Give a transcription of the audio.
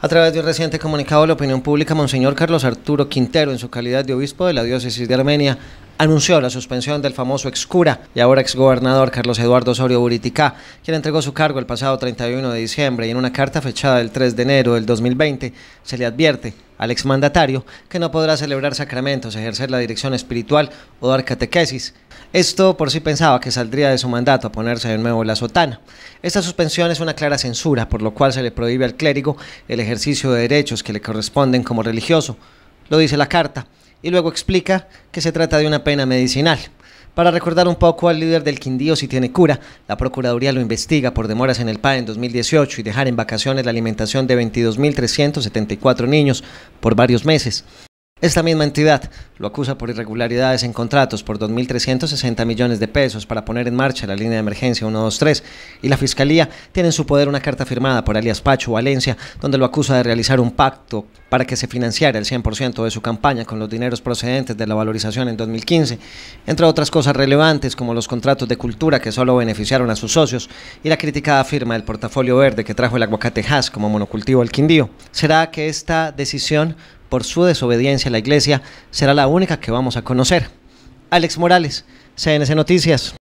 A través de un reciente comunicado de la opinión pública, Monseñor Carlos Arturo Quintero, en su calidad de obispo de la diócesis de Armenia, anunció la suspensión del famoso excura y ahora exgobernador Carlos Eduardo Osorio Buriticá, quien entregó su cargo el pasado 31 de diciembre y en una carta fechada el 3 de enero del 2020 se le advierte al exmandatario que no podrá celebrar sacramentos, ejercer la dirección espiritual o dar catequesis. Esto por si sí pensaba que saldría de su mandato a ponerse de nuevo la sotana. Esta suspensión es una clara censura, por lo cual se le prohíbe al clérigo el ejercicio de derechos que le corresponden como religioso. Lo dice la carta y luego explica que se trata de una pena medicinal. Para recordar un poco al líder del Quindío si tiene cura, la Procuraduría lo investiga por demoras en el PAE en 2018 y dejar en vacaciones la alimentación de 22.374 niños por varios meses. Esta misma entidad lo acusa por irregularidades en contratos por 2.360 millones de pesos para poner en marcha la línea de emergencia 123 y la Fiscalía tiene en su poder una carta firmada por alias Pacho Valencia donde lo acusa de realizar un pacto para que se financiara el 100% de su campaña con los dineros procedentes de la valorización en 2015, entre otras cosas relevantes como los contratos de cultura que solo beneficiaron a sus socios y la criticada firma del portafolio verde que trajo el aguacate Haas como monocultivo al Quindío. ¿Será que esta decisión por su desobediencia a la iglesia será la única que vamos a conocer. Alex Morales, CNC Noticias.